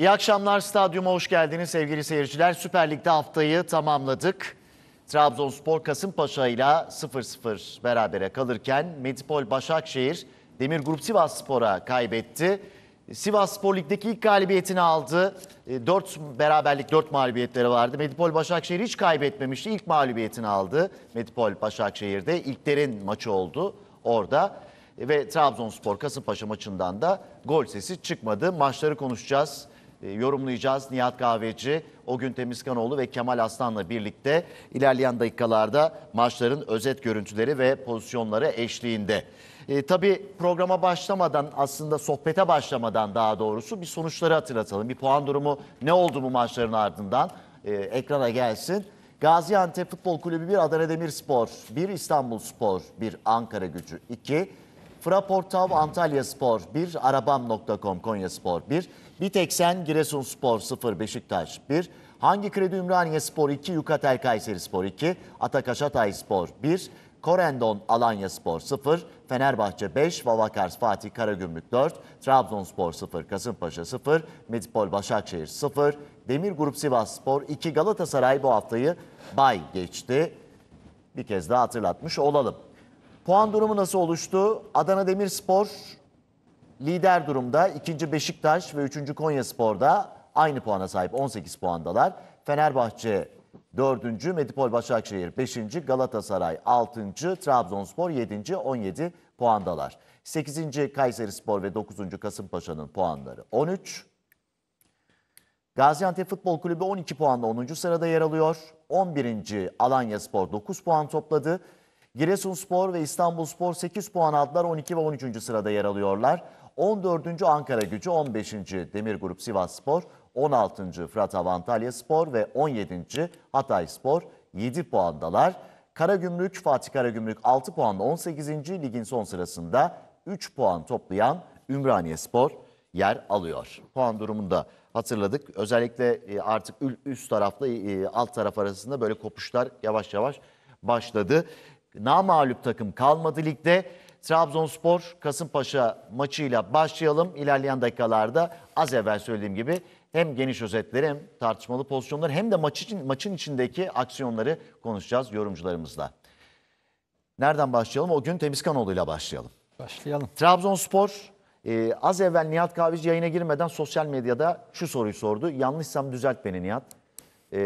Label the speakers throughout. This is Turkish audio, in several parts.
Speaker 1: İyi akşamlar stadyuma hoş geldiniz sevgili seyirciler. Süper Lig'de haftayı tamamladık. Trabzonspor Kasımpaşa ile 0-0 berabere kalırken Medipol Başakşehir Demir Grup Sivas Spor'a kaybetti. Sivas Spor Lig'deki ilk galibiyetini aldı. 4 e, beraberlik 4 mağlubiyetleri vardı. Medipol Başakşehir hiç kaybetmemişti. İlk mağlubiyetini aldı. Medipol Başakşehir'de ilklerin maçı oldu orada e, ve Trabzonspor Kasımpaşa maçından da gol sesi çıkmadı. Maçları konuşacağız. Ee, yorumlayacağız. Nihat Kahveci, Ogün Temizkanoğlu ve Kemal Aslan'la birlikte ilerleyen dakikalarda maçların özet görüntüleri ve pozisyonları eşliğinde. E, tabii programa başlamadan aslında sohbete başlamadan daha doğrusu bir sonuçları hatırlatalım. Bir puan durumu ne oldu bu maçların ardından e, ekrana gelsin. Gaziantep Futbol Kulübü 1, Adana Demirspor 1, İstanbul Spor 1, Ankara Gücü 2, Fraportav Antalya Spor 1, Arabam.com Konya Spor 1, Biteksen Giresun Spor 0, Beşiktaş 1, Hangi Kredi Ümraniye Spor 2, Yukatel Kayseri Spor 2, Atakaş Atay Spor 1, Korendon Alanya Spor 0, Fenerbahçe 5, Vavakars Fatih Karagümrük 4, Trabzonspor 0, Kasımpaşa 0, Medipol Başakşehir 0, Demir Grup Sivas Spor 2, Galatasaray bu haftayı bay geçti. Bir kez daha hatırlatmış olalım. Puan durumu nasıl oluştu? Adana Demirspor lider durumda. ikinci Beşiktaş ve üçüncü Konya Spor'da aynı puana sahip 18 puandalar. Fenerbahçe 4. Medipol Başakşehir 5. Galatasaray 6. Trabzonspor 7. 17 puandalar. 8. Kayseri Spor ve 9. Kasımpaşa'nın puanları 13. Gaziantep Futbol Kulübü 12 puanla 10. sırada yer alıyor. 11. Alanya Spor 9 puan topladı. Giresunspor ve İstanbulspor 8 puan aldılar 12 ve 13. sırada yer alıyorlar. 14. Ankara Gücü, 15. Demir Grup Sivasspor, Spor, 16. Fırat Antalya Spor ve 17. Hatay Spor 7 puandalar. Karagümrük, Fatih Karagümrük 6 puanla 18. ligin son sırasında 3 puan toplayan Ümraniye Spor yer alıyor. Puan durumunda hatırladık. Özellikle e, artık üst tarafla e, alt taraf arasında böyle kopuşlar yavaş yavaş başladı namağlup takım kalmadı ligde. Trabzonspor Kasımpaşa maçıyla başlayalım. İlerleyen dakikalarda az evvel söylediğim gibi hem geniş özetleri hem tartışmalı pozisyonları hem de maç için, maçın içindeki aksiyonları konuşacağız yorumcularımızla. Nereden başlayalım? O gün Temizkanoğlu ile başlayalım. Başlayalım. Trabzonspor e, az evvel Nihat Kahveci yayına girmeden sosyal medyada şu soruyu sordu. Yanlışsam düzelt beni Nihat. E,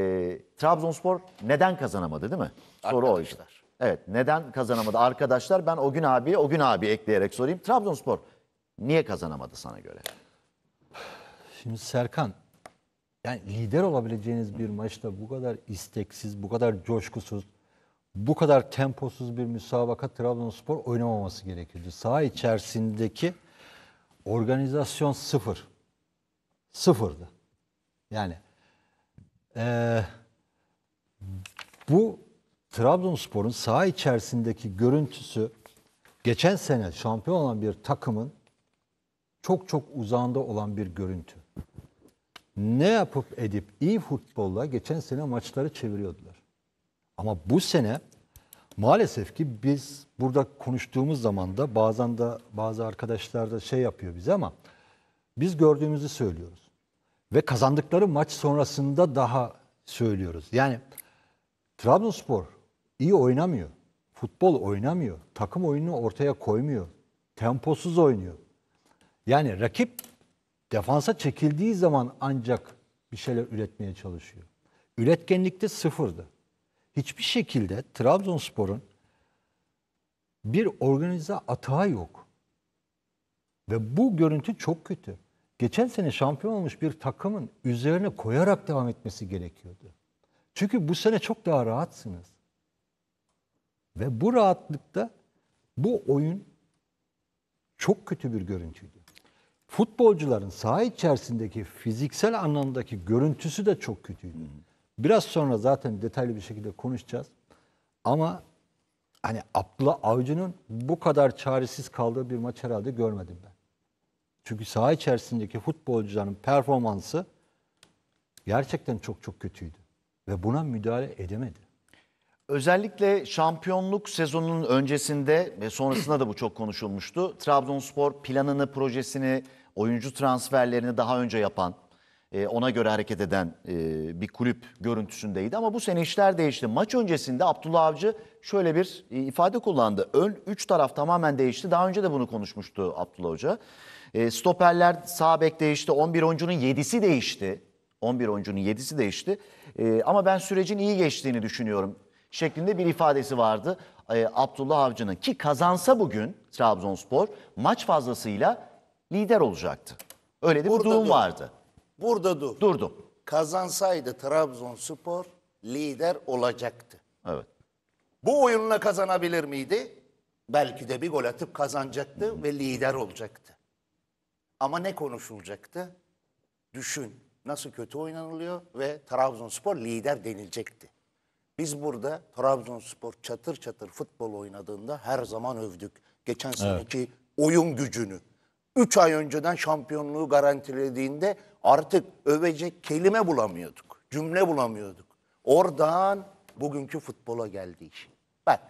Speaker 1: Trabzonspor neden kazanamadı değil mi? Soru Arkadaşlar. Evet neden kazanamadı? Arkadaşlar ben o gün abi o gün abi ekleyerek sorayım. Trabzonspor niye kazanamadı sana göre?
Speaker 2: Şimdi Serkan yani lider olabileceğiniz bir maçta bu kadar isteksiz, bu kadar coşkusuz, bu kadar temposuz bir müsabaka Trabzonspor oynamaması gerekirdi. Saha içerisindeki organizasyon sıfır. Sıfırdı. Yani e, bu Trabzonspor'un saha içerisindeki görüntüsü geçen sene şampiyon olan bir takımın çok çok uzağında olan bir görüntü. Ne yapıp edip iyi futbolla geçen sene maçları çeviriyordular. Ama bu sene maalesef ki biz burada konuştuğumuz zaman da bazen de bazı arkadaşlar da şey yapıyor bize ama biz gördüğümüzü söylüyoruz. Ve kazandıkları maç sonrasında daha söylüyoruz. Yani Trabzonspor iyi oynamıyor. Futbol oynamıyor. Takım oyununu ortaya koymuyor. Temposuz oynuyor. Yani rakip defansa çekildiği zaman ancak bir şeyler üretmeye çalışıyor. Üretkenlikte sıfırdı. Hiçbir şekilde Trabzonspor'un bir organize atağı yok. Ve bu görüntü çok kötü. Geçen sene şampiyon olmuş bir takımın üzerine koyarak devam etmesi gerekiyordu. Çünkü bu sene çok daha rahatsınız. Ve bu rahatlıkta bu oyun çok kötü bir görüntüydü. Futbolcuların saha içerisindeki fiziksel anlamdaki görüntüsü de çok kötüydü. Biraz sonra zaten detaylı bir şekilde konuşacağız. Ama hani Abdullah Avcı'nın bu kadar çaresiz kaldığı bir maç herhalde görmedim ben. Çünkü saha içerisindeki futbolcuların performansı gerçekten çok çok kötüydü. Ve buna müdahale edemedi. Özellikle
Speaker 1: şampiyonluk sezonunun öncesinde ve sonrasında da bu çok konuşulmuştu. Trabzonspor planını, projesini, oyuncu transferlerini daha önce yapan, e, ona göre hareket eden e, bir kulüp görüntüsündeydi. Ama bu sene işler değişti. Maç öncesinde Abdullah Avcı şöyle bir e, ifade kullandı. Ön üç taraf tamamen değişti. Daha önce de bunu konuşmuştu Abdullah Hoca. Stoperler sağ bek değişti. 11 oyuncunun 7'si değişti. 11 oyuncunun 7'si değişti. Ama ben sürecin iyi geçtiğini düşünüyorum şeklinde bir ifadesi vardı ee, Abdullah Avcı'nın. Ki kazansa bugün Trabzonspor maç fazlasıyla lider olacaktı. Öyle de bir Burada durum dur. vardı. Burada dur. Durdum.
Speaker 3: Kazansaydı Trabzonspor lider olacaktı. Evet. Bu oyunla kazanabilir miydi? Belki de bir gol atıp kazanacaktı ve lider olacaktı. Ama ne konuşulacaktı? Düşün nasıl kötü oynanılıyor ve Trabzonspor lider denilecekti. Biz burada Trabzonspor çatır çatır futbol oynadığında her zaman övdük. Geçen seneki oyun gücünü. 3 ay önceden şampiyonluğu garantilediğinde artık övecek kelime bulamıyorduk. Cümle bulamıyorduk. Oradan bugünkü futbola geldi iş. Bak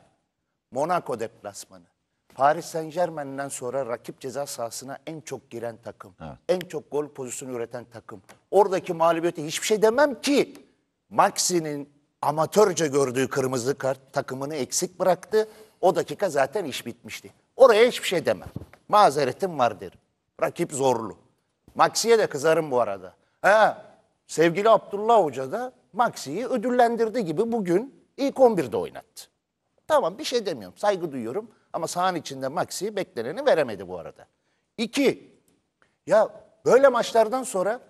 Speaker 3: Monaco deplasmanı. Paris Saint Germain'den sonra rakip ceza sahasına en çok giren takım. Evet. En çok gol pozisyonu üreten takım. Oradaki mağlubiyete hiçbir şey demem ki. Maxi'nin amatörce gördüğü kırmızı kart takımını eksik bıraktı. O dakika zaten iş bitmişti. Oraya hiçbir şey demem. Mazeretim var derim. Rakip zorlu. Maxi'ye de kızarım bu arada. Ha, sevgili Abdullah Hoca da Maxi'yi ödüllendirdi gibi bugün ilk 11'de oynattı. Tamam bir şey demiyorum. Saygı duyuyorum. Ama sahan içinde Maxi bekleneni veremedi bu arada. İki, ya böyle maçlardan sonra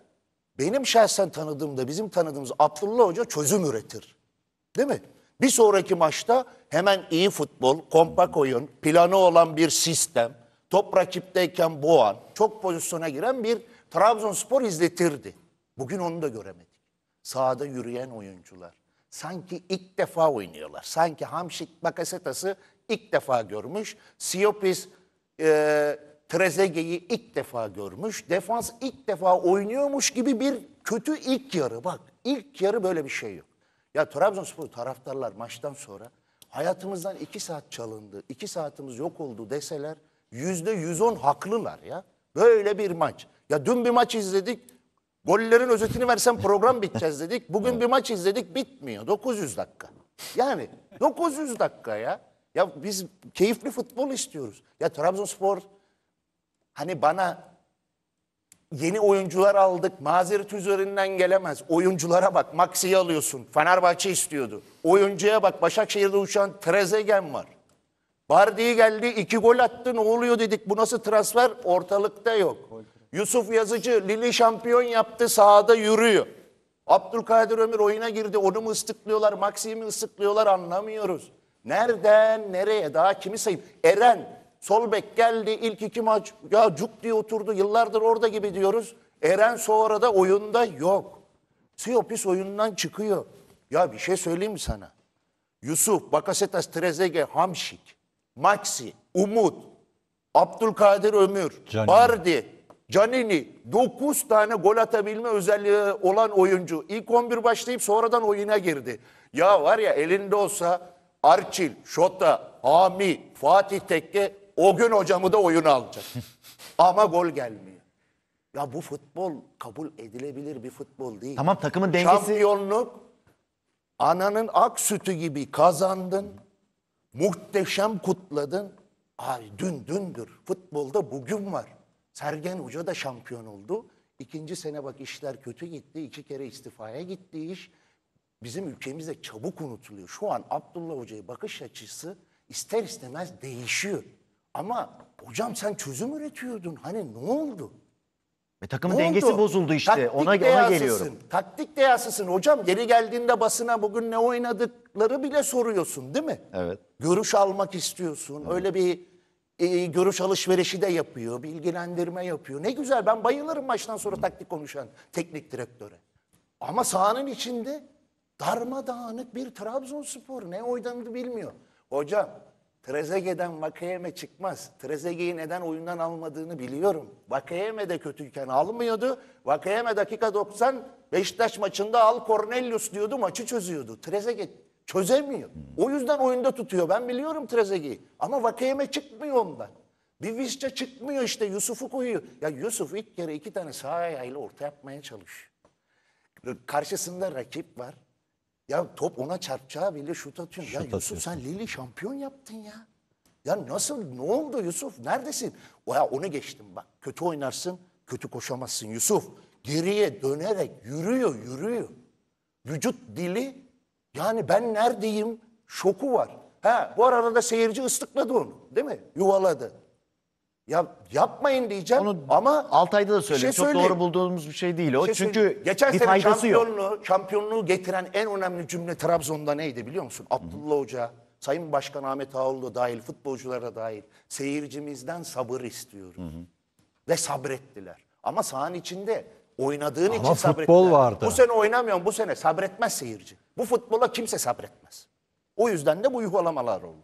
Speaker 3: benim şahsen tanıdığımda, bizim tanıdığımız Abdullah Hoca çözüm üretir. Değil mi? Bir sonraki maçta hemen iyi futbol, kompak oyun, planı olan bir sistem, top rakipteyken boğan, çok pozisyona giren bir Trabzonspor izletirdi. Bugün onu da göremedik. Sahada yürüyen oyuncular. Sanki ilk defa oynuyorlar. Sanki Hamşik Bakasetas'ı ilk defa görmüş. Siopis e, Trezege'yi ilk defa görmüş. Defans ilk defa oynuyormuş gibi bir kötü ilk yarı. Bak ilk yarı böyle bir şey yok. Ya Trabzonspor taraftarlar maçtan sonra hayatımızdan iki saat çalındı, iki saatimiz yok oldu deseler yüzde yüz on haklılar ya. Böyle bir maç. Ya dün bir maç izledik. Gollerin özetini versen program biteceğiz dedik. Bugün bir maç izledik bitmiyor. 900 dakika. Yani 900 dakika ya. Ya biz keyifli futbol istiyoruz. Ya Trabzonspor hani bana yeni oyuncular aldık. Mazeret üzerinden gelemez. Oyunculara bak. Maxi'yi alıyorsun. Fenerbahçe istiyordu. Oyuncuya bak. Başakşehir'de uçan Trezegen var. Bardi geldi. iki gol attı. Ne oluyor dedik. Bu nasıl transfer? Ortalıkta yok. Yusuf Yazıcı Lili şampiyon yaptı. Sahada yürüyor. Abdülkadir Ömür oyuna girdi. Onu mu ıslıklıyorlar? Maxi'yi mi ıslıklıyorlar? Anlamıyoruz. Nereden nereye? Daha kimi sayıp? Eren Sol bek geldi ilk iki maç ya cuk diye oturdu. Yıllardır orada gibi diyoruz. Eren sonra da oyunda yok. Siopis oyundan çıkıyor. Ya bir şey söyleyeyim mi sana? Yusuf, Bakasetas, Trezege, Hamşik, Maxi, Umut, Abdülkadir Ömür, Canini. Bardi, Canini 9 tane gol atabilme özelliği olan oyuncu. İlk 11 başlayıp sonradan oyuna girdi. Ya var ya elinde olsa Arçil, Şota, Ami, Fatih Tekke o gün hocamı da oyuna alacak. Ama gol gelmiyor. Ya bu futbol kabul edilebilir bir futbol değil. Tamam takımın dengesi. Şampiyonluk ananın ak sütü gibi kazandın. Muhteşem kutladın. Ay dün dündür. Futbolda bugün var. Sergen Hoca da şampiyon oldu. İkinci sene bak işler kötü gitti. iki kere istifaya gitti iş. Bizim ülkemizde çabuk unutuluyor. Şu an Abdullah Hoca'ya bakış açısı ister istemez değişiyor. Ama hocam sen çözüm üretiyordun. Hani ne oldu?
Speaker 1: E, takımın ne dengesi oldu? bozuldu işte. Taktik ona, ona geliyorum.
Speaker 3: Taktik deyasısın. Hocam geri geldiğinde basına bugün ne oynadıkları bile soruyorsun değil mi? Evet. Görüş almak istiyorsun. Evet. Öyle bir e, görüş alışverişi de yapıyor. Bilgilendirme yapıyor. Ne güzel ben bayılırım maçtan sonra Hı. taktik konuşan teknik direktöre. Ama sahanın içinde darmadağınık bir Trabzonspor. Ne oynandı bilmiyor. Hocam Trezege'den Vakayeme çıkmaz. Trezege'yi neden oyundan almadığını biliyorum. Vakayeme de kötüyken almıyordu. Vakayeme dakika 90 Beşiktaş maçında al Cornelius diyordu maçı çözüyordu. Trezege çözemiyor. O yüzden oyunda tutuyor. Ben biliyorum Trezege'yi. Ama Vakayeme çıkmıyor ondan. Bir Vişça çıkmıyor işte Yusuf'u koyuyor. Ya Yusuf ilk kere iki tane sağ ayağıyla orta yapmaya çalışıyor. Karşısında rakip var. Ya top ona çarpacağı bile şut atıyor. Şut ya Yusuf sen Lili şampiyon yaptın ya. Ya nasıl ne oldu Yusuf? Neredesin? O Ya onu geçtim bak. Kötü oynarsın, kötü koşamazsın Yusuf. Geriye dönerek yürüyor, yürüyor. Vücut dili yani ben neredeyim şoku var. Ha bu arada da seyirci ıslıkladı onu değil mi? Yuvaladı. Ya yapmayın
Speaker 1: diyeceğim Onu ama ayda da söyledim. şey Çok doğru bulduğumuz bir şey değil o. şey Çünkü geçen bir sene faydası yok.
Speaker 3: şampiyonluğu, şampiyonluğu getiren en önemli cümle Trabzon'da neydi biliyor musun? Abdullah Hoca, Sayın Başkan Ahmet Ağoğlu dahil, futbolculara dahil seyircimizden sabır istiyoruz. Ve sabrettiler. Ama sahanın içinde oynadığın için futbol sabrettiler. vardı. Bu sene oynamıyorsun, bu sene sabretmez seyirci. Bu futbola kimse sabretmez. O yüzden de bu yuhalamalar
Speaker 2: olur.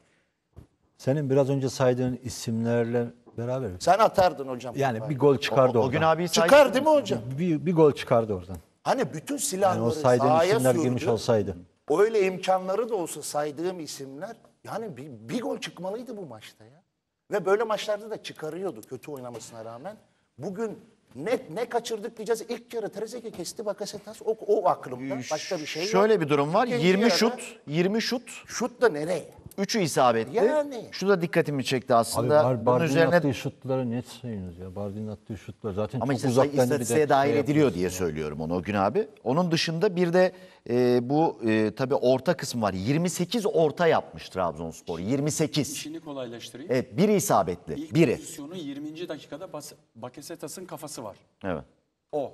Speaker 2: Senin biraz önce saydığın isimlerle Beraber.
Speaker 3: Sen atardın hocam. Yani bir gol çıkardı o, o, gün abi Çıkar değil mi hocam?
Speaker 2: Bir, bir gol çıkardı oradan.
Speaker 3: Hani bütün Yani o saydığım sahaya isimler sürdü. girmiş olsaydı. Öyle imkanları da olsa saydığım isimler yani bir, bir gol çıkmalıydı bu maçta ya. Ve böyle maçlarda da çıkarıyordu kötü oynamasına rağmen. Bugün ne, ne kaçırdık diyeceğiz. İlk yarı Trezeguet kesti Bakasetas. O, o aklımda. Başka bir şey yok. Şöyle bir durum var. İkinci 20 yarı- şut,
Speaker 1: 20 şut, Şut da nereye? Üçü
Speaker 2: isabetli. Yani. Şu da dikkatimi çekti Abi aslında. Bar- Bunun üzerine attığı şutları net sayınız ya. Bardi'nin attığı şutlar zaten ama çok işte uzaktan bir de istatistiğe dahil şey ediliyor
Speaker 1: diye söylüyorum onu o gün abi. Onun dışında bir de e, bu e, tabii orta kısmı var. 28 orta yapmış Trabzonspor. 28. İşini
Speaker 4: kolaylaştırayım. Evet, biri
Speaker 1: isabetli. İlk Biri. pozisyonu
Speaker 4: 20. dakikada Bas- Bakasetas'ın kafası katkısı var. Evet. O.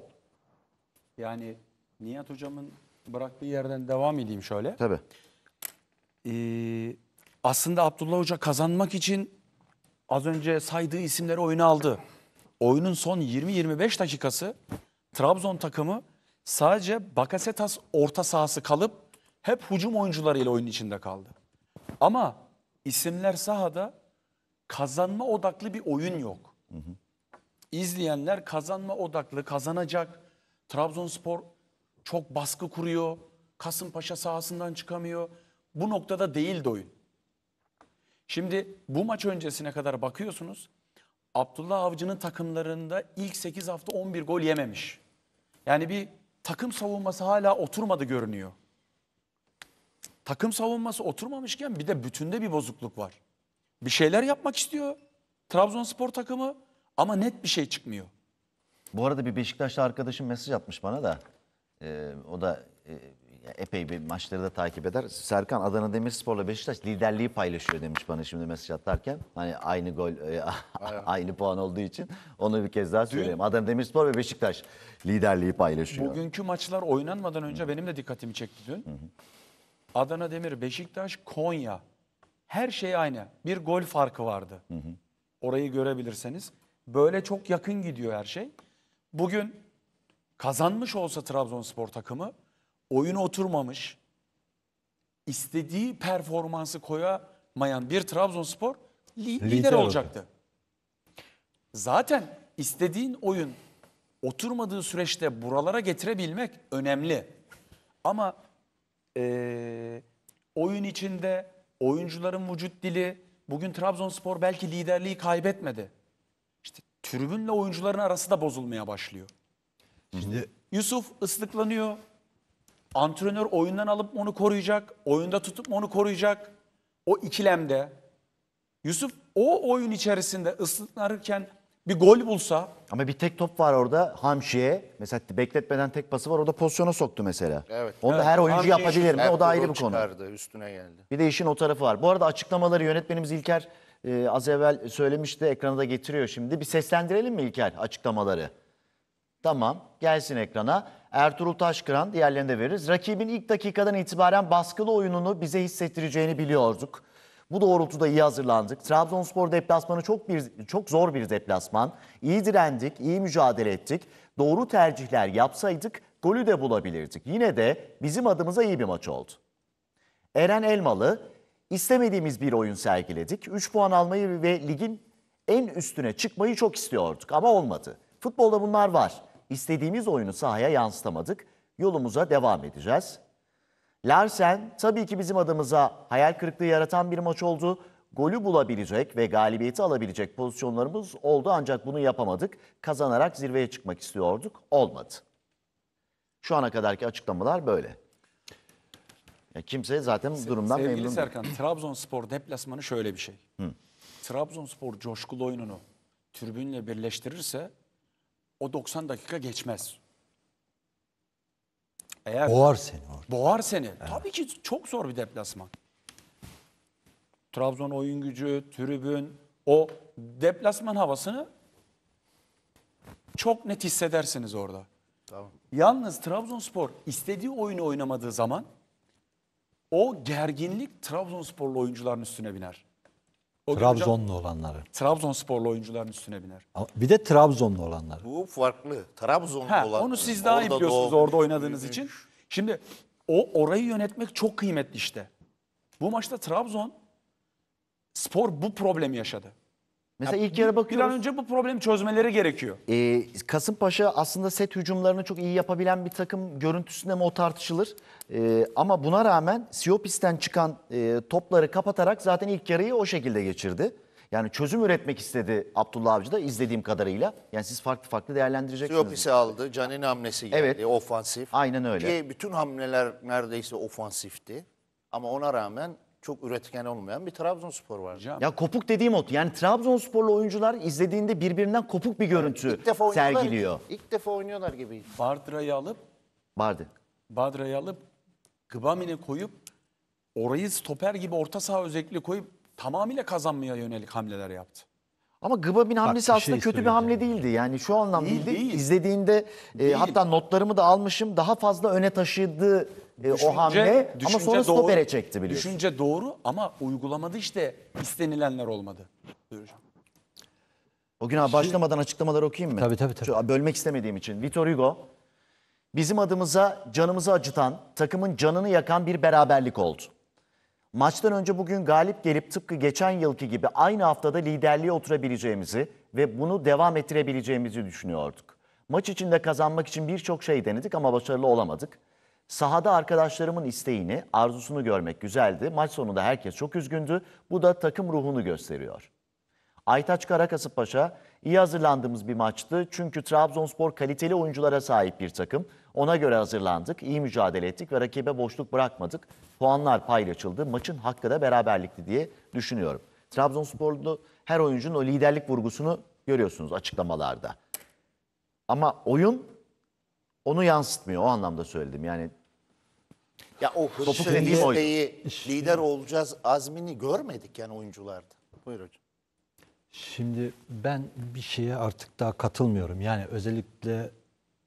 Speaker 4: Yani Nihat Hocam'ın bıraktığı yerden devam edeyim şöyle. Tabii. Ee, aslında Abdullah Hoca kazanmak için az önce saydığı isimleri oyuna aldı. Oyunun son 20-25 dakikası Trabzon takımı sadece Bakasetas orta sahası kalıp hep hücum oyuncularıyla oyunun içinde kaldı. Ama isimler sahada kazanma odaklı bir oyun yok. Hı hı izleyenler kazanma odaklı kazanacak. Trabzonspor çok baskı kuruyor. Kasımpaşa sahasından çıkamıyor. Bu noktada değildi oyun. Şimdi bu maç öncesine kadar bakıyorsunuz. Abdullah Avcı'nın takımlarında ilk 8 hafta 11 gol yememiş. Yani bir takım savunması hala oturmadı görünüyor. Takım savunması oturmamışken bir de bütünde bir bozukluk var. Bir şeyler yapmak istiyor Trabzonspor takımı ama net bir şey çıkmıyor. Bu arada bir Beşiktaşlı arkadaşım mesaj atmış bana da. Ee, o
Speaker 1: da e, epey bir maçları da takip eder. Serkan Adana Demirspor'la Beşiktaş liderliği paylaşıyor demiş bana şimdi mesaj atarken. Hani aynı gol, e, aynı puan olduğu için onu bir kez daha söyleyeyim. Adana Demirspor ve Beşiktaş liderliği paylaşıyor.
Speaker 4: Bugünkü maçlar oynanmadan önce benim de dikkatimi çekti dün. Adana Demir, Beşiktaş, Konya. Her şey aynı. Bir gol farkı vardı. Orayı görebilirseniz. Böyle çok yakın gidiyor her şey. Bugün kazanmış olsa Trabzonspor takımı oyun oturmamış, istediği performansı koyamayan bir Trabzonspor li lider, lider olacaktı. Zaten istediğin oyun oturmadığı süreçte buralara getirebilmek önemli. Ama e, oyun içinde oyuncuların vücut dili, bugün Trabzonspor belki liderliği kaybetmedi tribünle oyuncuların arası da bozulmaya başlıyor. Şimdi Yusuf ıslıklanıyor. Antrenör oyundan alıp onu koruyacak. Oyunda tutup onu koruyacak. O ikilemde. Yusuf o oyun içerisinde ıslıklanırken bir gol
Speaker 1: bulsa. Ama bir tek top var orada Hamşi'ye. Mesela bekletmeden tek pası var. O da pozisyona soktu mesela. Evet. Onu da her oyuncu Hamşi yapabilir mi? O da ayrı bir konu. üstüne geldi. Bir de işin o tarafı var. Bu arada açıklamaları yönetmenimiz İlker e, az evvel söylemişti ekrana da getiriyor şimdi. Bir seslendirelim mi İlker açıklamaları? Tamam gelsin ekrana. Ertuğrul Taşkıran diğerlerini de veririz. Rakibin ilk dakikadan itibaren baskılı oyununu bize hissettireceğini biliyorduk. Bu doğrultuda iyi hazırlandık. Trabzonspor deplasmanı çok bir çok zor bir deplasman. İyi direndik, iyi mücadele ettik. Doğru tercihler yapsaydık golü de bulabilirdik. Yine de bizim adımıza iyi bir maç oldu. Eren Elmalı istemediğimiz bir oyun sergiledik. 3 puan almayı ve ligin en üstüne çıkmayı çok istiyorduk ama olmadı. Futbolda bunlar var. İstediğimiz oyunu sahaya yansıtamadık. Yolumuza devam edeceğiz. Larsen tabii ki bizim adımıza hayal kırıklığı yaratan bir maç oldu. Golü bulabilecek ve galibiyeti alabilecek pozisyonlarımız oldu ancak bunu yapamadık. Kazanarak zirveye çıkmak istiyorduk. Olmadı. Şu ana kadarki açıklamalar böyle. Ya kimse zaten bu durumdan Sevgili memnun değil. Serkan,
Speaker 4: Trabzonspor deplasmanı şöyle bir şey. Hı. Trabzonspor coşkulu oyununu türbünle birleştirirse o 90 dakika geçmez. Eğer Boğar seni orada. Boğar seni. Tabii ki çok zor bir deplasman. Trabzon oyun gücü, tribün, o deplasman havasını çok net hissedersiniz orada. Yalnız Trabzonspor istediği oyunu oynamadığı zaman o gerginlik Trabzonsporlu oyuncuların üstüne biner. O gün hocam, Trabzonlu olanları. Trabzonsporlu oyuncuların üstüne biner. Ama bir de Trabzonlu olanlar. Bu farklı. Trabzonlu Ha, olan. onu siz daha iyi biliyorsunuz doğ- orada oynadığınız için. Şimdi o orayı yönetmek çok kıymetli işte. Bu maçta Trabzon spor bu problemi yaşadı. Mesela ilk yarı bakıyoruz. Bir an önce bu problemi çözmeleri
Speaker 1: gerekiyor. Ee, Kasımpaşa aslında set hücumlarını çok iyi yapabilen bir takım görüntüsünde mi o tartışılır. Ee, ama buna rağmen Siopis'ten çıkan e, topları kapatarak zaten ilk yarıyı o şekilde geçirdi. Yani çözüm üretmek istedi Abdullah Avcı da izlediğim kadarıyla. Yani siz farklı farklı değerlendireceksiniz. Siopis'i aldı. Canin hamlesi geldi. Evet. Ofansif. Aynen öyle. Ki
Speaker 3: bütün hamleler neredeyse ofansifti. Ama ona rağmen çok üretken olmayan bir Trabzonspor var. Ya
Speaker 1: kopuk dediğim o. Yani Trabzonsporlu oyuncular izlediğinde birbirinden kopuk bir görüntü İlk defa sergiliyor.
Speaker 4: gibi. İlk defa oynuyorlar gibi. Bardra'yı alıp Vardı. Badra'yı alıp Gıbamine koyup orayı stoper gibi orta saha özellikle koyup tamamıyla kazanmaya yönelik hamleler yaptı.
Speaker 1: Ama Gıbabin hamlesi bir şey aslında kötü bir hamle değildi. Yani şu anlamda Değil, değil, değil. İzlediğinde e, hatta notlarımı da almışım daha fazla öne
Speaker 4: taşıdığı e, o hamle ama sonra doğru, stopere çekti biliyorsun. Düşünce doğru ama uygulamadı işte istenilenler olmadı. Buyuracağım.
Speaker 1: Bugün abi başlamadan açıklamalar okuyayım mı? Tabii tabii. tabii. Şu, bölmek istemediğim için. Vitor Hugo, bizim adımıza canımızı acıtan, takımın canını yakan bir beraberlik oldu. Maçtan önce bugün galip gelip tıpkı geçen yılki gibi aynı haftada liderliğe oturabileceğimizi ve bunu devam ettirebileceğimizi düşünüyorduk. Maç içinde kazanmak için birçok şey denedik ama başarılı olamadık. Sahada arkadaşlarımın isteğini, arzusunu görmek güzeldi. Maç sonunda herkes çok üzgündü. Bu da takım ruhunu gösteriyor. Aytaç Karakasıpaşa, iyi hazırlandığımız bir maçtı. Çünkü Trabzonspor kaliteli oyunculara sahip bir takım. Ona göre hazırlandık, iyi mücadele ettik ve rakibe boşluk bırakmadık. Puanlar paylaşıldı. Maçın hakkı da beraberlikti diye düşünüyorum. Trabzonsporlu her oyuncunun o liderlik vurgusunu görüyorsunuz açıklamalarda. Ama oyun onu yansıtmıyor. O anlamda söyledim. Yani
Speaker 3: Ya o hırsı lider olacağız azmini görmedik yani oyuncularda. Buyur hocam.
Speaker 2: Şimdi ben bir şeye artık daha katılmıyorum. Yani özellikle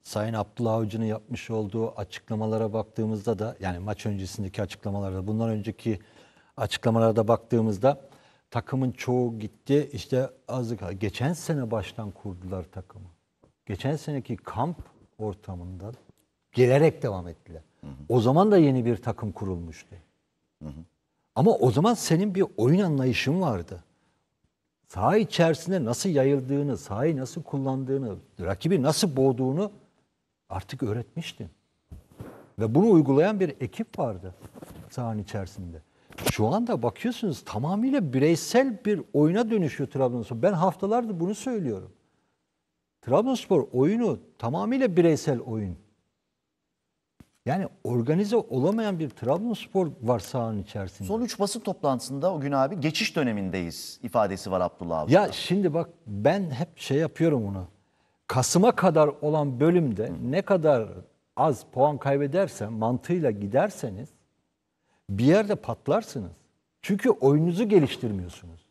Speaker 2: Sayın Abdullah Avcı'nın yapmış olduğu açıklamalara baktığımızda da yani maç öncesindeki açıklamalarda bundan önceki açıklamalarda baktığımızda takımın çoğu gitti. İşte azık geçen sene baştan kurdular takımı. Geçen seneki kamp ortamından gelerek devam ettiler. Hı hı. O zaman da yeni bir takım kurulmuştu. Hı hı. Ama o zaman senin bir oyun anlayışın vardı. Saha içerisinde nasıl yayıldığını, sahayı nasıl kullandığını, rakibi nasıl boğduğunu artık öğretmiştin. Ve bunu uygulayan bir ekip vardı sahanın içerisinde. Şu anda bakıyorsunuz tamamıyla bireysel bir oyuna dönüşüyor Trabzonspor. Ben haftalardır bunu söylüyorum. Trabzonspor oyunu tamamıyla bireysel oyun. Yani organize olamayan bir Trabzonspor var sahanın içerisinde. Son 3 basın toplantısında o gün abi geçiş dönemindeyiz ifadesi var Abdullah abi. Ya şimdi bak ben hep şey yapıyorum onu. Kasım'a kadar olan bölümde Hı. ne kadar az puan kaybedersen, mantığıyla giderseniz bir yerde patlarsınız. Çünkü oyununuzu geliştirmiyorsunuz.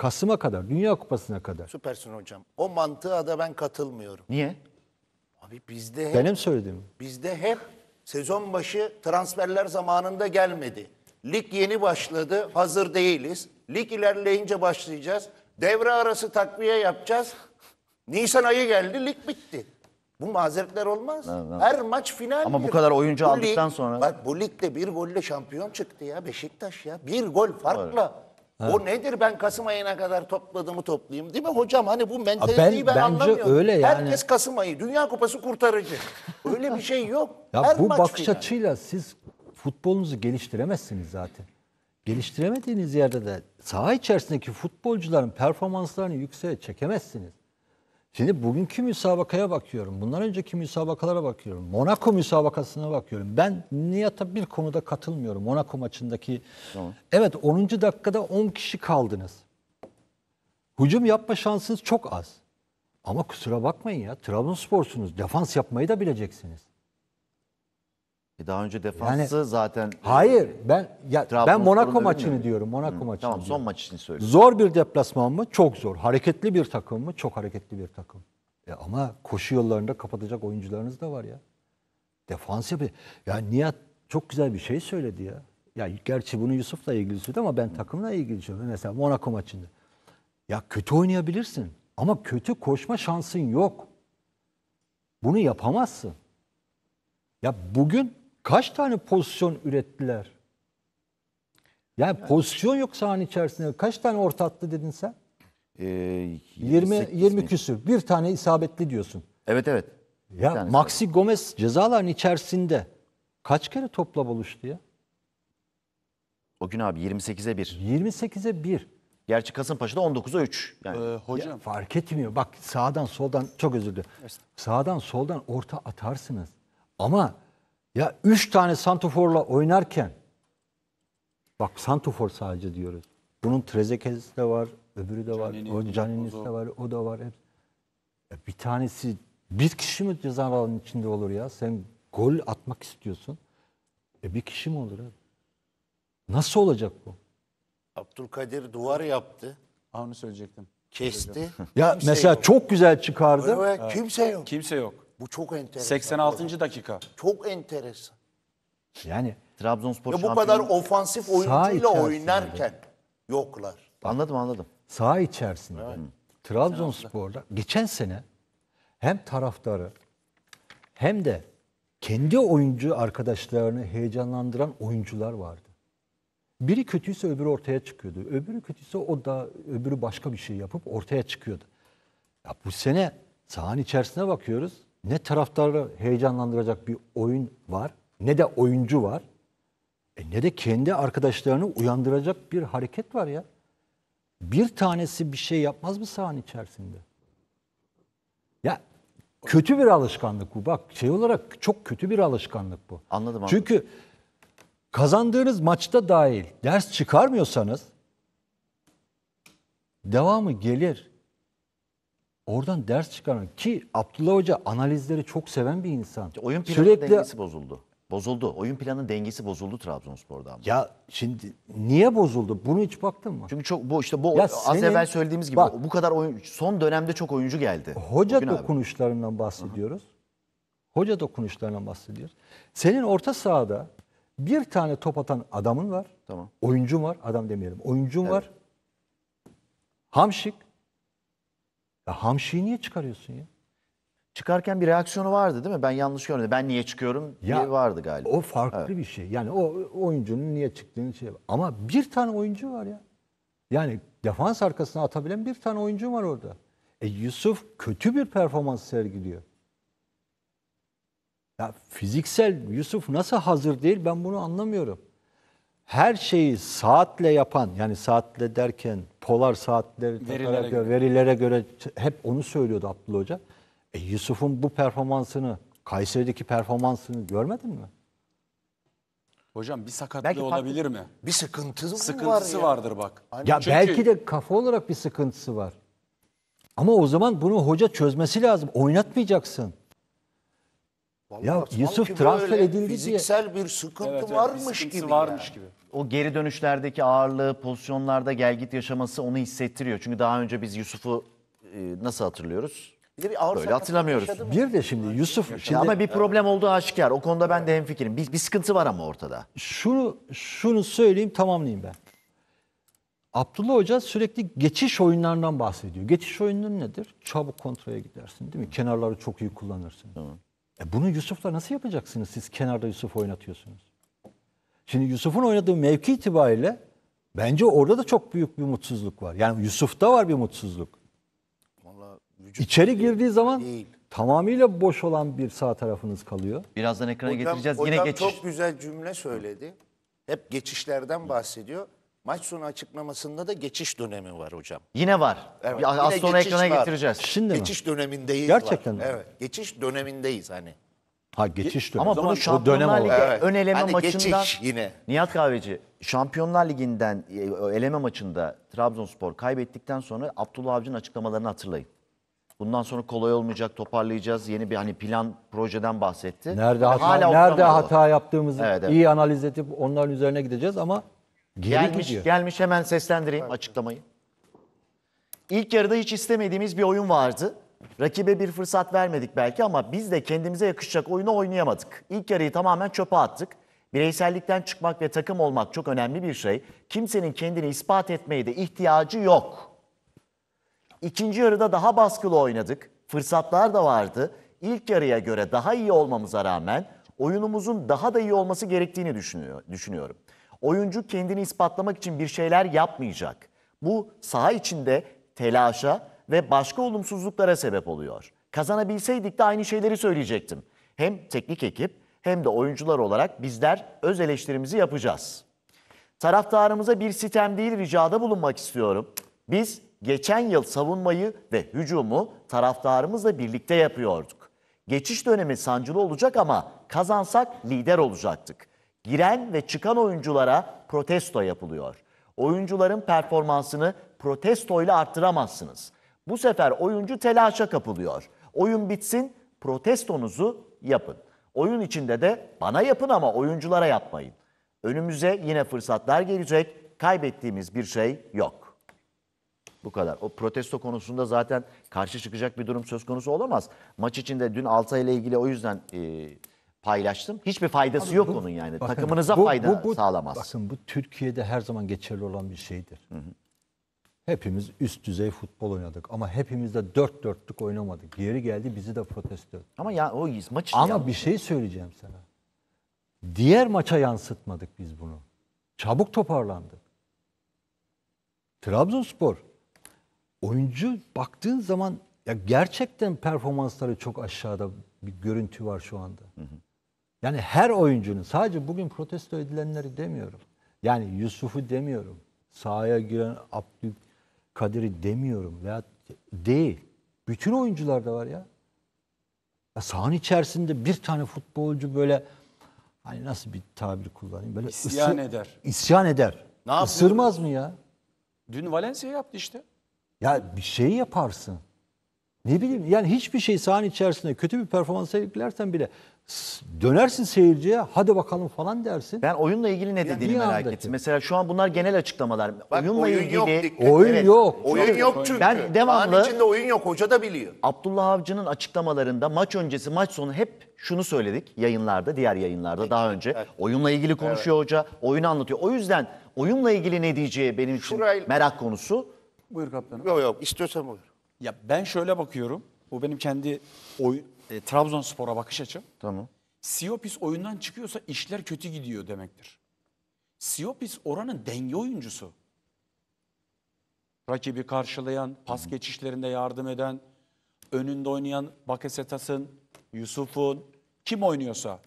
Speaker 2: Kasım'a kadar, Dünya Kupası'na kadar.
Speaker 3: Süpersin hocam. O mantığa da ben katılmıyorum. Niye? Abi bizde hep, Benim söylediğim. Bizde hep sezon başı transferler zamanında gelmedi. Lig yeni başladı, hazır değiliz. Lig ilerleyince başlayacağız. Devre arası takviye yapacağız. Nisan ayı geldi, lig bitti. Bu mazeretler olmaz. Evet, Her maç final. Ama bu kadar oyuncu bu aldıktan lig, sonra. Bak bu ligde bir golle şampiyon çıktı ya Beşiktaş ya. Bir gol farkla. Doğru. Ha. O nedir ben Kasım ayına kadar topladığımı toplayayım değil mi hocam? Hani bu mentaliteyi ben, ben bence anlamıyorum. öyle yani. Herkes Kasım ayı. Dünya Kupası kurtarıcı. öyle bir şey yok. Ya Her bu maç bakış final.
Speaker 2: açıyla siz futbolunuzu geliştiremezsiniz zaten. Geliştiremediğiniz yerde de saha içerisindeki futbolcuların performanslarını yükseğe çekemezsiniz. Şimdi bugünkü müsabakaya bakıyorum. Bundan önceki müsabakalara bakıyorum. Monaco müsabakasına bakıyorum. Ben Nihat'a bir konuda katılmıyorum. Monaco maçındaki. Tamam. Evet 10. dakikada 10 kişi kaldınız. Hücum yapma şansınız çok az. Ama kusura bakmayın ya Trabzonsporsunuz. Defans yapmayı da bileceksiniz.
Speaker 1: E, daha önce defansı Yani- zaten e, Hayır ben ya, ben Monaco maçını mi?
Speaker 2: diyorum. Monaco maçını. Tamam son diyorum. maç için söyle. Zor bir deplasman mı? Çok zor. Hareketli bir takım mı? Çok hareketli bir takım. E ama koşu yollarında kapatacak oyuncularınız da var ya. Defans yapı. Ya Nihat çok güzel bir şey söyledi ya. Ya gerçi bunu Yusuf'la ilgili söyledi ama ben takımla ilgili söylüyorum. Mesela Monaco maçında. Ya kötü oynayabilirsin ama kötü koşma şansın yok. Bunu yapamazsın. Ya bugün kaç tane pozisyon ürettiler? Yani, yani pozisyon yok sahanın içerisinde. Kaç tane orta attı dedin sen? E, 20 20 mi? küsür. Bir tane isabetli diyorsun. Evet evet. Ya Maxi var. Gomez cezaların içerisinde kaç kere topla buluştu ya? O gün abi 28'e 1. 28'e 1. Gerçi Kasımpaşa'da 19'a 3. Yani. Ee, hocam. Ya, fark etmiyor. Bak sağdan soldan çok özür dilerim. Sağdan soldan orta atarsınız. Ama ya üç tane Santofor'la oynarken bak Santofor sadece diyoruz. Bunun Trezeguet'si de var, öbürü de var, Canini, o Canini'si de var, o da var. Hep. Ya bir tanesi bir kişi mi ceza alanının içinde olur ya? Sen gol atmak istiyorsun. E bir kişi mi olur abi? Nasıl olacak bu?
Speaker 3: Abdülkadir duvar yaptı. Ha onu söyleyecektim. Kesti.
Speaker 2: ya mesela çok güzel çıkardı.
Speaker 3: kimse yok. Kimse yok. Bu çok enteresan. 86. Hocam. dakika. Çok
Speaker 1: enteresan.
Speaker 2: Yani Trabzonspor Ya bu kadar
Speaker 3: ofansif oyuncuyla oynarken yoklar.
Speaker 2: Anladım anladım. saha içerisinde Trabzonspor'da geçen sene hem taraftarı hem de kendi oyuncu arkadaşlarını heyecanlandıran oyuncular vardı. Biri kötüyse öbürü ortaya çıkıyordu. Öbürü kötüyse o da öbürü başka bir şey yapıp ortaya çıkıyordu. Ya bu sene sahanın içerisine bakıyoruz ne taraftarı heyecanlandıracak bir oyun var ne de oyuncu var e ne de kendi arkadaşlarını uyandıracak bir hareket var ya. Bir tanesi bir şey yapmaz mı sahan içerisinde? Ya kötü bir alışkanlık bu. Bak şey olarak çok kötü bir alışkanlık bu. Anladım. anladım. Çünkü kazandığınız maçta dahil ders çıkarmıyorsanız devamı gelir. Oradan ders çıkaran ki Abdullah Hoca analizleri çok seven bir insan. Oyun planı Sürekli... dengesi
Speaker 1: bozuldu. Bozuldu. Oyun planının dengesi bozuldu Trabzonspor'da ama. Ya şimdi niye bozuldu?
Speaker 2: Bunu hiç baktın mı? Çünkü çok bu işte bu ya az senin, evvel söylediğimiz gibi bak,
Speaker 1: bu kadar oyun son dönemde çok oyuncu geldi.
Speaker 2: Hoca dokunuşlarından abi. bahsediyoruz. hı Hoca dokunuşlarından bahsediyoruz. Senin orta sahada bir tane top atan adamın var. Tamam. Oyuncun var. Adam demeyelim. Oyuncun evet. var. Hamşik ya
Speaker 1: hamşiyi niye çıkarıyorsun ya? Çıkarken bir reaksiyonu vardı değil mi? Ben yanlış görmedim. Ben niye çıkıyorum diye vardı galiba. O farklı Evet.
Speaker 2: bir şey. Yani o oyuncunun niye çıktığını şey. Ama bir tane oyuncu var ya. Yani defans arkasına atabilen bir tane oyuncu var orada. E Yusuf kötü bir performans sergiliyor. Ya fiziksel Yusuf nasıl hazır değil ben bunu anlamıyorum her şeyi saatle yapan yani saatle derken polar saatleri verilere göre. verilere göre hep onu söylüyordu Abdullah Hoca. E, Yusuf'un bu performansını, Kayseri'deki performansını görmedin mi?
Speaker 4: Hocam bir sakatlığı Belki olabilir mi? Bir sıkıntısı, Sıkıntısı var ya. vardır bak. Hani ya Çünkü- belki
Speaker 2: de kafa olarak bir sıkıntısı var. Ama o zaman bunu hoca çözmesi lazım. Oynatmayacaksın. Vallahi Ya Yusuf transfer böyle edildi diye- Fiziksel
Speaker 1: bir sıkıntı Evet, evet, varmış sıkıntısı gibi. varmış gibi o geri dönüşlerdeki ağırlığı, pozisyonlarda gelgit yaşaması onu hissettiriyor. Çünkü daha önce biz Yusuf'u e, nasıl hatırlıyoruz?
Speaker 2: Bir ağır Böyle hatırlamıyoruz. Bir de şimdi Yusuf şimdi ama bir
Speaker 1: problem olduğu aşikar. O konuda
Speaker 2: ben de hemfikirim. Bir, bir sıkıntı var ama ortada. şunu şunu söyleyeyim tamamlayayım ben. Abdullah Hoca sürekli geçiş oyunlarından bahsediyor. Geçiş oyunları nedir? Çabuk kontraya gidersin değil mi? Kenarları çok iyi kullanırsın. E bunu Yusuf'la nasıl yapacaksınız siz kenarda Yusuf oynatıyorsunuz? Şimdi Yusuf'un oynadığı mevki itibariyle bence orada da çok büyük bir mutsuzluk var. Yani Yusuf'ta var bir mutsuzluk. vücut İçeri girdiği zaman değil. tamamıyla boş olan bir sağ tarafınız kalıyor. Birazdan ekrana Hocam- getireceğiz. Yine hocam geçiş.
Speaker 3: çok güzel cümle söyledi. Hep geçişlerden bahsediyor. Maç sonu açıklamasında da geçiş dönemi var hocam.
Speaker 1: Yine var. Evet, Az yine sonra geçiş ekrana var. getireceğiz. Şimdi mi? geçiş dönemindeyiz. Gerçekten var. mi? Evet.
Speaker 3: Geçiş dönemindeyiz hani.
Speaker 1: Ha geçiş dönemi. Ama bunu Şampiyonlar Ligi evet. ön eleme hani maçından yine. Nihat Kahveci Şampiyonlar Ligi'nden e, eleme maçında Trabzonspor kaybettikten sonra Abdullah Avcı'nın açıklamalarını hatırlayın. Bundan sonra kolay olmayacak, toparlayacağız. Yeni bir hani plan, projeden bahsetti. Nerede hata, Hala nerede hata
Speaker 2: yaptığımızı evet, evet. iyi analiz edip onların üzerine gideceğiz ama
Speaker 1: geri gelmiş, gidiyor. Gelmiş hemen seslendireyim evet. açıklamayı. İlk yarıda hiç istemediğimiz bir oyun vardı. Rakibe bir fırsat vermedik belki ama biz de kendimize yakışacak oyunu oynayamadık. İlk yarıyı tamamen çöpe attık. Bireysellikten çıkmak ve takım olmak çok önemli bir şey. Kimsenin kendini ispat etmeye de ihtiyacı yok. İkinci yarıda daha baskılı oynadık. Fırsatlar da vardı. İlk yarıya göre daha iyi olmamıza rağmen oyunumuzun daha da iyi olması gerektiğini düşünüyorum. Oyuncu kendini ispatlamak için bir şeyler yapmayacak. Bu saha içinde telaşa ve başka olumsuzluklara sebep oluyor. Kazanabilseydik de aynı şeyleri söyleyecektim. Hem teknik ekip hem de oyuncular olarak bizler öz eleştirimizi yapacağız. Taraftarımıza bir sitem değil ricada bulunmak istiyorum. Biz geçen yıl savunmayı ve hücumu taraftarımızla birlikte yapıyorduk. Geçiş dönemi sancılı olacak ama kazansak lider olacaktık. Giren ve çıkan oyunculara protesto yapılıyor. Oyuncuların performansını protestoyla arttıramazsınız.'' Bu sefer oyuncu telaşa kapılıyor. Oyun bitsin, protestonuzu yapın. Oyun içinde de bana yapın ama oyunculara yapmayın. Önümüze yine fırsatlar gelecek. Kaybettiğimiz bir şey yok. Bu kadar. O protesto konusunda zaten karşı çıkacak bir durum söz konusu olamaz. Maç içinde dün Altay ile ilgili o yüzden e, paylaştım. Hiçbir faydası yok bu, onun yani. Bakın, Takımınıza bu, fayda bu, bu, sağlamaz. Bakın
Speaker 2: bu Türkiye'de her zaman geçerli olan bir şeydir. Hı hı. Hepimiz üst düzey futbol oynadık ama hepimiz de dört dörtlük oynamadık. geri geldi bizi de protesto etti. Ama ya o maç için Ama bir şey söyleyeceğim sana. Diğer maça yansıtmadık biz bunu. Çabuk toparlandık. Trabzonspor oyuncu baktığın zaman ya gerçekten performansları çok aşağıda bir görüntü var şu anda. Hı hı. Yani her oyuncunun sadece bugün protesto edilenleri demiyorum. Yani Yusuf'u demiyorum. Sahaya giren Abdül Kadir'i demiyorum veya değil. Bütün oyuncularda var ya. ya. Sahan içerisinde bir tane futbolcu böyle hani nasıl bir tabir kullanayım böyle isyan ısı, eder. İsyan eder. Ne Isırmaz mı ya?
Speaker 4: Dün Valencia yaptı işte.
Speaker 2: Ya bir şey yaparsın. Ne bileyim yani hiçbir şey sahan içerisinde kötü bir performans sergilersen bile dönersin seyirciye hadi bakalım falan dersin. Ben oyunla ilgili ne dediğini bir merak ettim.
Speaker 1: Mesela şu an bunlar genel açıklamalar. Bak, oyunla oyun ilgili yok Oyun Evet. yok. Oyun yok çünkü. Ben devamlı- Sahanın içinde oyun yok. Hoca da biliyor. Abdullah Avcı'nın açıklamalarında maç öncesi maç sonu hep şunu söyledik yayınlarda diğer yayınlarda daha önce oyunla ilgili konuşuyor hoca oyunu anlatıyor. O yüzden oyunla ilgili ne diyeceği
Speaker 4: benim için Şurayla- merak konusu. Buyur kaptanım. Yok yok. İstiyorsan buyur. Ya ben şöyle bakıyorum. Bu benim kendi oy- e, Trabzonspor'a bakış açım. Tamam. Siopis oyundan çıkıyorsa işler kötü gidiyor demektir. Siopis oranın denge oyuncusu. Rakibi karşılayan, pas geçişlerinde yardım eden, önünde oynayan Bakasetas'ın, Yusuf'un, kim oynuyorsa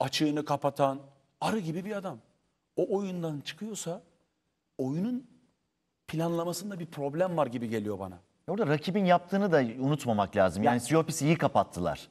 Speaker 4: açığını kapatan, arı gibi bir adam. O oyundan çıkıyorsa oyunun planlamasında bir problem var gibi geliyor bana. Orada rakibin yaptığını da
Speaker 1: unutmamak lazım. Yani Siopis iyi kapattılar.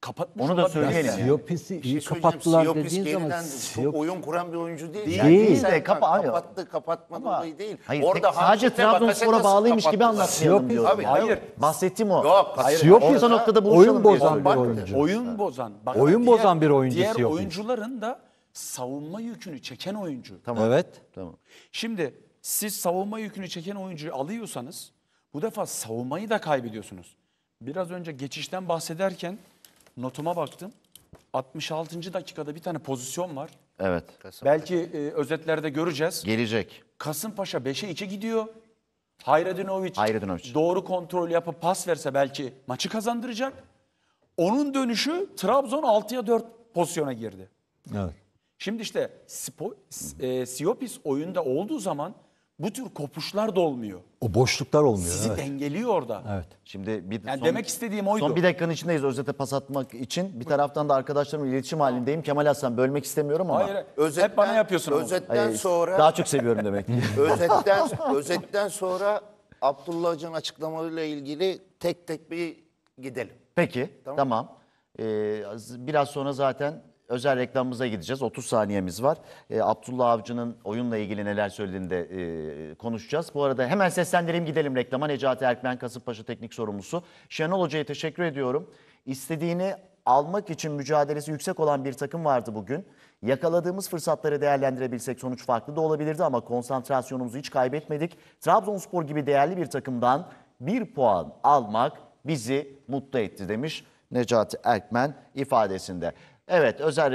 Speaker 1: Kapatmış Onu da söyleyelim. Yani. Siopis'i iyi şey kapattılar Siopis dediğin zaman Siop...
Speaker 3: oyun kuran bir oyuncu değil. Değil, yani değil de kapa kapattı kapatmadı
Speaker 1: Ama... olayı değil. Hayır, Orada sadece
Speaker 3: Trabzonspor'a bağlıymış gibi anlatmayalım diyorum. Abi, hayır. hayır. Bahsettiğim
Speaker 1: o. Yok, hayır. Siopis o noktada oyun bozan bir oyuncu.
Speaker 4: Oyun bozan. Bak, oyun bozan bir oyuncu Diğer oyuncuların da savunma yükünü çeken oyuncu. Tamam. Evet. Tamam. Şimdi siz savunma yükünü çeken oyuncuyu alıyorsanız bu defa savunmayı da kaybediyorsunuz. Biraz önce geçişten bahsederken notuma baktım. 66. dakikada bir tane pozisyon var. Evet. Belki e, özetlerde göreceğiz. Gelecek. Kasımpaşa 5'e 2 gidiyor. Hayredinovic. Hayredinovic. doğru kontrol yapıp pas verse belki maçı kazandıracak. Onun dönüşü Trabzon 6'ya 4 pozisyona girdi. Evet. Şimdi işte Spo, e, Siopis oyunda olduğu zaman bu tür kopuşlar da olmuyor.
Speaker 2: O boşluklar olmuyor. Sizi evet.
Speaker 4: dengeliyor orada. Evet.
Speaker 2: Şimdi bir
Speaker 1: yani son, demek istediğim oydu. Son bir dakikanın içindeyiz özete pas atmak için. Bir taraftan da arkadaşlarımla iletişim halindeyim. Kemal Aslan. bölmek istemiyorum ama. Hayır,
Speaker 4: özetten, hep bana yapıyorsun. Özetten Hayır, sonra. Daha çok seviyorum demek ki.
Speaker 1: özetten,
Speaker 3: özetten sonra Abdullah Hoca'nın açıklamalarıyla ilgili tek
Speaker 1: tek bir gidelim. Peki tamam. tamam. Ee, biraz sonra zaten özel reklamımıza gideceğiz. 30 saniyemiz var. E, Abdullah Avcı'nın oyunla ilgili neler söylediğini de e, konuşacağız. Bu arada hemen seslendireyim gidelim reklama. Necati Erkmen Kasımpaşa Teknik Sorumlusu. Şenol Hoca'ya teşekkür ediyorum. İstediğini almak için mücadelesi yüksek olan bir takım vardı bugün. Yakaladığımız fırsatları değerlendirebilsek sonuç farklı da olabilirdi ama konsantrasyonumuzu hiç kaybetmedik. Trabzonspor gibi değerli bir takımdan bir puan almak bizi mutlu etti demiş Necati Erkmen ifadesinde. Evet özel